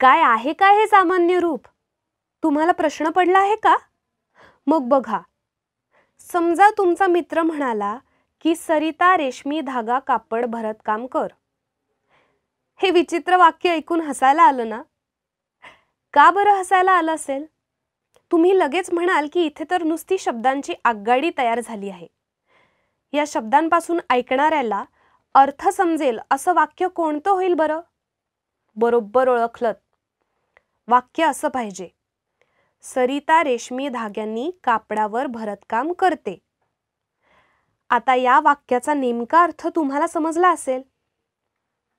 काय आहे काय हे सामान्य रूप तुम्हाला प्रश्न पडला आहे का मग बघा समजा तुमचा मित्र म्हणाला की सरिता रेशमी धागा कापड भरतकाम कर हे विचित्र वाक्य ऐकून हसायला आलं ना का बरं हसायला आलं असेल तुम्ही लगेच म्हणाल की इथे तर नुसती शब्दांची आगगाडी तयार झाली आहे या शब्दांपासून ऐकणाऱ्याला अर्थ समजेल असं वाक्य कोणतं होईल बरं बरोबर ओळखलत वाक्य असं पाहिजे सरिता रेशमी धाग्यांनी कापडावर भरतकाम करते आता या वाक्याचा नेमका अर्थ तुम्हाला समजला असेल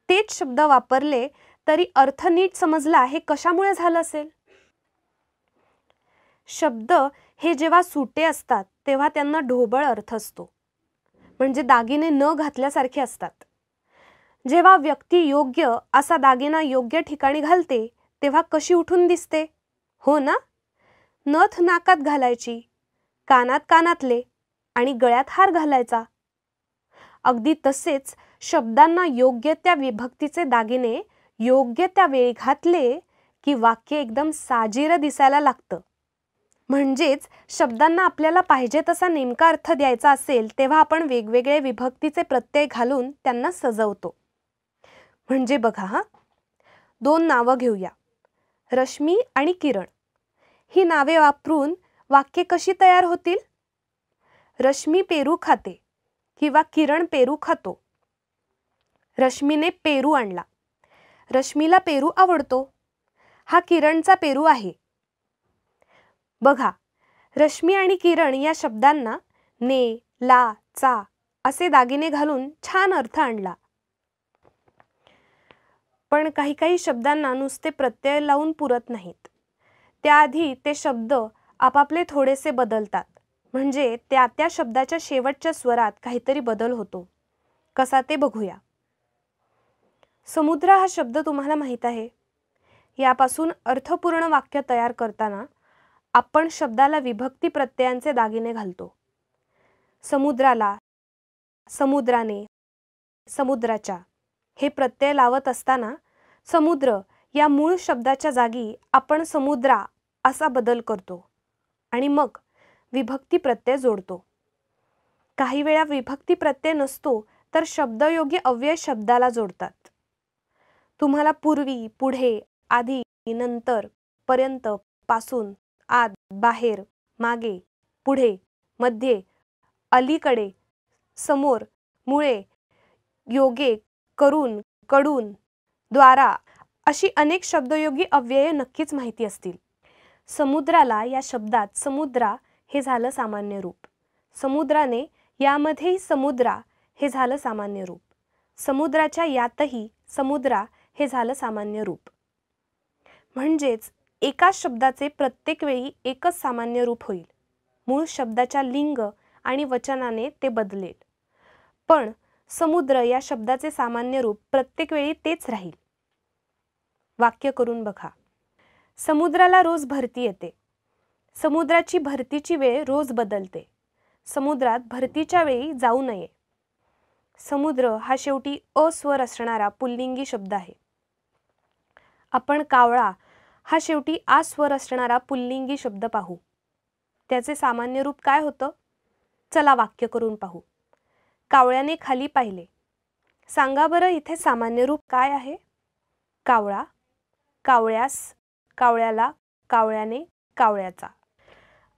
तेच शब्द वापरले तरी अर्थ नीट समजला हे कशामुळे झालं असेल शब्द हे जेव्हा सुटे असतात तेव्हा त्यांना ढोबळ अर्थ असतो म्हणजे दागिने न घातल्यासारखे असतात जेव्हा व्यक्ती योग्य असा दागिना योग्य ठिकाणी घालते तेव्हा कशी उठून दिसते हो ना नथ नाकात घालायची कानात कानातले आणि गळ्यात हार घालायचा अगदी तसेच शब्दांना योग्य त्या विभक्तीचे दागिने योग्य त्या वेळी घातले की वाक्य एकदम साजिरं दिसायला लागतं म्हणजेच शब्दांना आपल्याला पाहिजे तसा नेमका अर्थ द्यायचा असेल तेव्हा आपण वेगवेगळे विभक्तीचे प्रत्यय घालून त्यांना सजवतो म्हणजे बघा हां दोन नावं घेऊया रश्मी आणि किरण ही नावे वापरून वाक्ये कशी तयार होतील रश्मी पेरू खाते किंवा किरण पेरू खातो रश्मीने पेरू आणला रश्मीला पेरू आवडतो हा किरणचा पेरू आहे बघा रश्मी आणि किरण या शब्दांना ने ला चा असे दागिने घालून छान अर्थ आणला पण काही काही शब्दांना नुसते प्रत्यय लावून पुरत नाहीत त्याआधी ते शब्द आपापले थोडेसे बदलतात म्हणजे त्या त्या शब्दाच्या शेवटच्या स्वरात काहीतरी बदल होतो कसा ते बघूया समुद्र हा शब्द तुम्हाला माहीत आहे यापासून अर्थपूर्ण वाक्य तयार करताना आपण शब्दाला विभक्ती प्रत्ययांचे दागिने घालतो समुद्राला समुद्राने समुद्राच्या हे प्रत्यय लावत असताना समुद्र या मूळ शब्दाच्या जागी आपण समुद्रा असा बदल करतो आणि मग विभक्ती प्रत्यय जोडतो काही वेळा विभक्ती प्रत्यय नसतो तर शब्दयोग्य अव्यय शब्दाला जोडतात तुम्हाला पूर्वी पुढे आधी नंतर पर्यंत पासून आत बाहेर मागे पुढे मध्ये अलीकडे समोर मुळे योगे करून कडून द्वारा अशी अनेक शब्दयोगी अव्यय नक्कीच माहिती असतील समुद्राला या शब्दात समुद्रा हे झालं सामान्य रूप समुद्राने यामध्येही समुद्रा हे झालं सामान्य रूप समुद्राच्या यातही समुद्रा हे झालं सामान्य रूप म्हणजेच एकाच शब्दाचे प्रत्येक वेळी एकच सामान्य रूप होईल मूळ शब्दाच्या लिंग आणि वचनाने ते बदलेल पण समुद्र या शब्दाचे सामान्य रूप प्रत्येक वेळी तेच राहील वाक्य करून बघा समुद्राला रोज भरती येते समुद्राची भरतीची वेळ रोज बदलते समुद्रात भरतीच्या वेळी जाऊ नये समुद्र हा शेवटी अस्वर असणारा पुल्लिंगी शब्द आहे आपण कावळा हा शेवटी आ असणारा पुल्लिंगी शब्द पाहू त्याचे सामान्य रूप काय होतं चला वाक्य करून पाहू कावळ्याने खाली पाहिले सांगा बरं इथे सामान्य रूप काय आहे कावळा कावळ्यास कावळ्याला कावळ्याने कावळ्याचा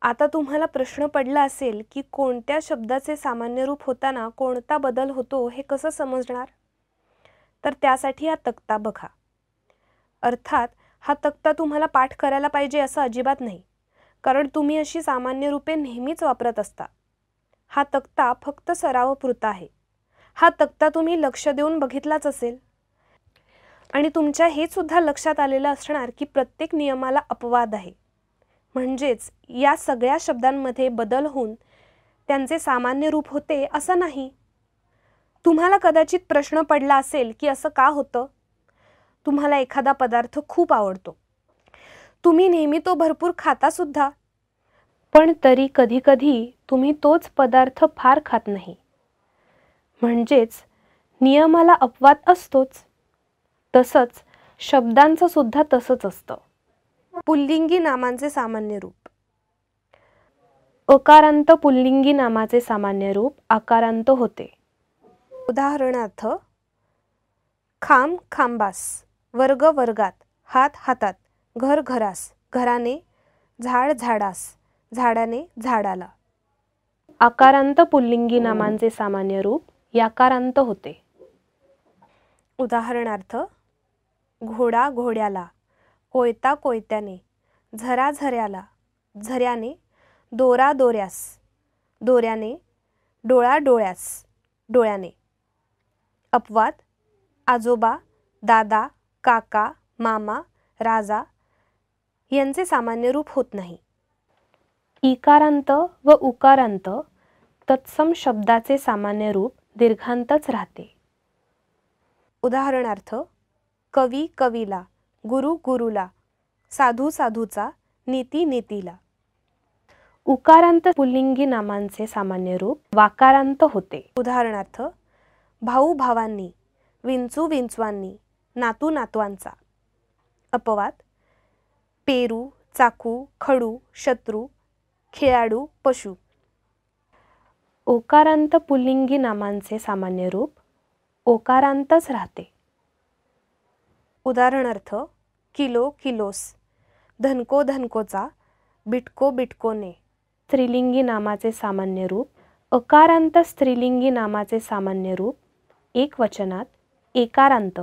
आता तुम्हाला प्रश्न पडला असेल की कोणत्या शब्दाचे सामान्य रूप होताना कोणता बदल होतो हे कसं समजणार तर त्यासाठी हा तक्ता बघा अर्थात हा तक्ता तुम्हाला पाठ करायला पाहिजे असं अजिबात नाही कारण तुम्ही अशी सामान्य रूपे नेहमीच वापरत असता हा तक्ता फक्त सरावपुरता आहे हा तक्ता तुम्ही लक्ष देऊन बघितलाच असेल आणि तुमच्या हे सुद्धा लक्षात आलेलं असणार की प्रत्येक नियमाला अपवाद आहे म्हणजेच या सगळ्या शब्दांमध्ये बदल होऊन त्यांचे सामान्य रूप होते असं नाही तुम्हाला कदाचित प्रश्न पडला असेल की असं का होतं तुम्हाला एखादा पदार्थ खूप आवडतो तुम्ही नेहमी तो भरपूर खातासुद्धा पण तरी कधीकधी तुम्ही तोच पदार्थ फार खात नाही म्हणजेच नियमाला अपवाद असतोच तसंच शब्दांचं सुद्धा तसंच असतं पुल्लिंगी नामांचे सामान्य रूप अकारांत पुल्लिंगी नामाचे सामान्य रूप आकारांत होते उदाहरणार्थ खांब खांबास वर्ग वर्गात हात हातात घर घरास घराने झाड झाडास झाडाने झाडाला आकारांत पुल्लिंगी नामांचे सामान्य रूप याकारांत होते उदाहरणार्थ घोडा घोड्याला कोयता कोयत्याने झरा झऱ्याला झऱ्याने दोरा दोऱ्यास दोऱ्याने डोळा डोळ्यास डोळ्याने अपवाद आजोबा दादा काका मामा राजा यांचे सामान्य रूप होत नाही इकारांत व उकारांत तत्सम शब्दाचे सामान्य रूप दीर्घांतच राहते उदाहरणार्थ कवी कवीला गुरु गुरुला साधू साधूचा नीती नीतीला उकारांत पुल्लिंगी नामांचे सामान्य रूप वाकारांत होते उदाहरणार्थ भाऊ भावांनी विंचू विंचवांनी नातू नातवांचा अपवाद पेरू चाकू खडू शत्रू खेळाडू पशु ओकारांत पुल्लिंगी नामांचे सामान्य रूप ओकारांतच राहते उदाहरणार्थ किलो किलोस धनको धनकोचा बिटको बिटकोने स्त्रीलिंगी नामाचे सामान्य रूप अकारांत स्त्रीलिंगी नामाचे सामान्य रूप एक वचनात एकारांत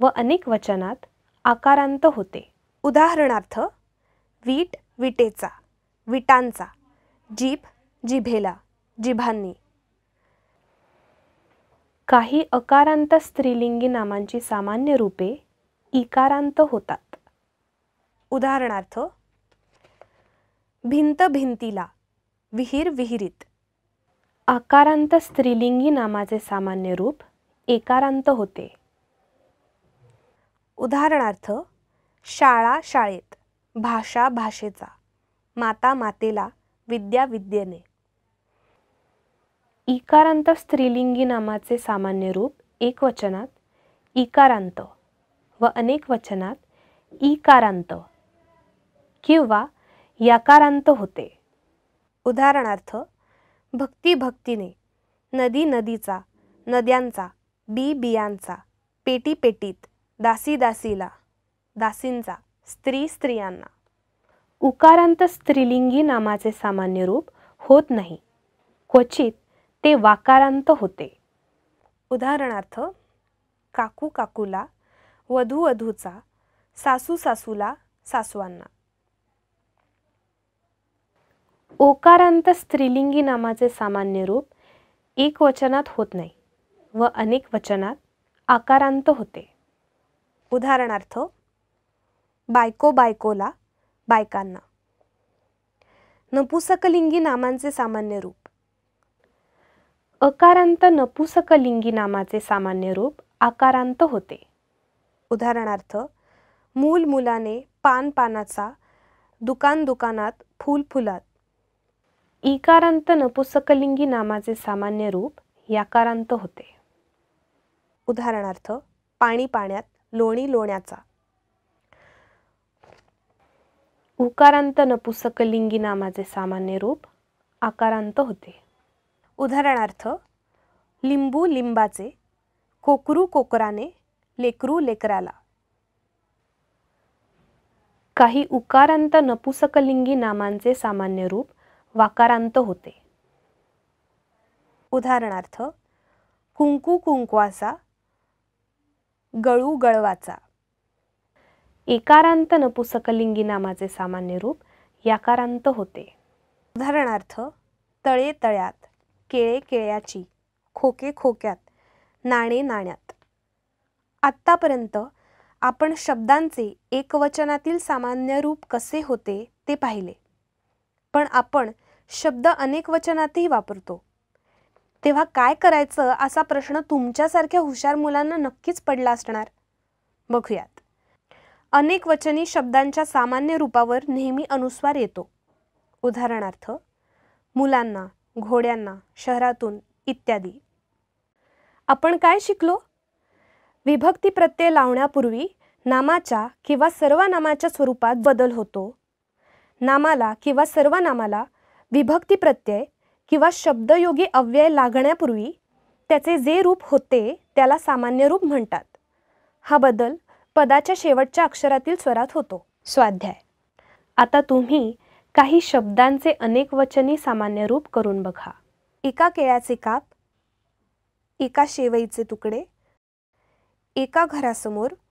व अनेक वचनात आकारांत होते उदाहरणार्थ वीट विटेचा विटांचा जीभ जिभेला जिभांनी काही अकारांत स्त्रीलिंगी नामांची सामान्य रूपे इकारांत होतात उदाहरणार्थ भिंत भिंतीला विहीर विहिरीत आकारांत स्त्रीलिंगी नामाचे सामान्य रूप एकारांत होते उदाहरणार्थ शाळा शाळेत भाषा भाषेचा माता मातेला विद्या विद्येने इकारांत स्त्रीलिंगी नामाचे सामान्य रूप एकवचनात इकारांत व अनेक वचनात इकारांत किंवा याकारांत होते उदाहरणार्थ भक्ती भक्तीने नदी नदीचा नद्यांचा बी बियांचा पेटी पेटीत दासी दासीला दासींचा स्त्री स्त्रियांना उकारांत स्त्रीलिंगी नामाचे सामान्य रूप होत नाही क्वचित ते वाकारांत होते उदाहरणार्थ काकू काकूला वधू वधूचा सासू सासूला सासवांना ओकारांत स्त्रीलिंगी नामाचे सामान्य रूप एक वचनात होत नाही व अनेक वचनात आकारांत होते उदाहरणार्थ बायको बायकोला बायकांना नपुसकलिंगी नामांचे सामान्य रूप अकारांत नपुसकलिंगी नामाचे सामान्य रूप आकारांत होते उदाहरणार्थ मूल मुलाने पान पानाचा दुकान दुकानात फूल फुलात इकारांत नपुसकलिंगी नामाचे सामान्य रूप याकारांत होते उदाहरणार्थ पाणी पाण्यात लोणी लोण्याचा उकारांत नपुसकलिंगी नामाचे सामान्य रूप आकारांत होते उदाहरणार्थ लिंबू लिंबाचे कोकरू कोकराने लेकरू लेकराला काही उकारांत नपुसकलिंगी नामांचे सामान्य रूप वाकारांत होते उदाहरणार्थ कुंकू कुंकवाचा गळू गळवाचा इकारांत नपुसकलिंगी नामाचे सामान्य रूप याकारांत होते उदाहरणार्थ तळे तळ्यात केळे केळ्याची खोके खोक्यात नाणे नाण्यात आत्तापर्यंत आपण शब्दांचे एकवचनातील सामान्य रूप कसे होते ते पाहिले पण आपण शब्द अनेक वचनातही वापरतो तेव्हा काय करायचं असा प्रश्न तुमच्यासारख्या हुशार मुलांना नक्कीच पडला असणार बघूयात अनेक वचनी शब्दांच्या सामान्य रूपावर नेहमी अनुस्वार येतो उदाहरणार्थ मुलांना घोड्यांना शहरातून इत्यादी आपण काय शिकलो विभक्ती प्रत्यय लावण्यापूर्वी नामाच्या किंवा सर्वनामाच्या स्वरूपात बदल होतो नामाला किंवा सर्वनामाला विभक्ती प्रत्यय किंवा शब्दयोगी अव्यय लागण्यापूर्वी त्याचे जे रूप होते त्याला सामान्य रूप म्हणतात हा बदल पदाच्या शेवटच्या अक्षरातील स्वरात होतो स्वाध्याय आता तुम्ही काही शब्दांचे अनेक वचनी सामान्य रूप करून बघा एका केळ्याचे काप एका शेवईचे तुकडे एका घरासमोर